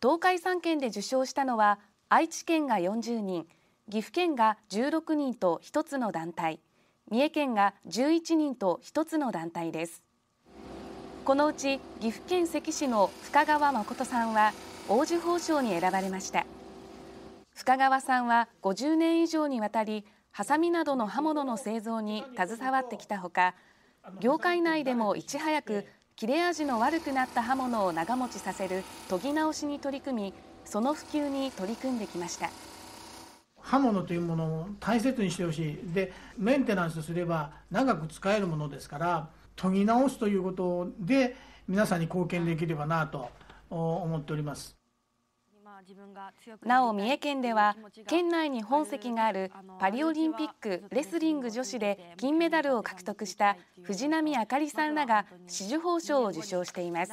東海3県で受賞したのは愛知県が40人岐阜県が16人と1つの団体三重県が11人と1つの団体ですこのうち岐阜県関市の深川誠さんは王子宝賞に選ばれました深川さんは50年以上にわたりハサミなどの刃物の製造に携わってきたほか業界内でもいち早く切れ味の悪くなった刃物を長持ちさせる研ぎ直しに取り組みその普及に取り組んできました刃物というものを大切にしてほしいでメンテナンスすれば長く使えるものですから研ぎ直すということで皆さんに貢献できればなと思っておりますなお三重県では県内に本籍があるパリオリンピックレスリング女子で銀メダルを獲得した藤波朱理さんらが紫綬褒章を受章しています。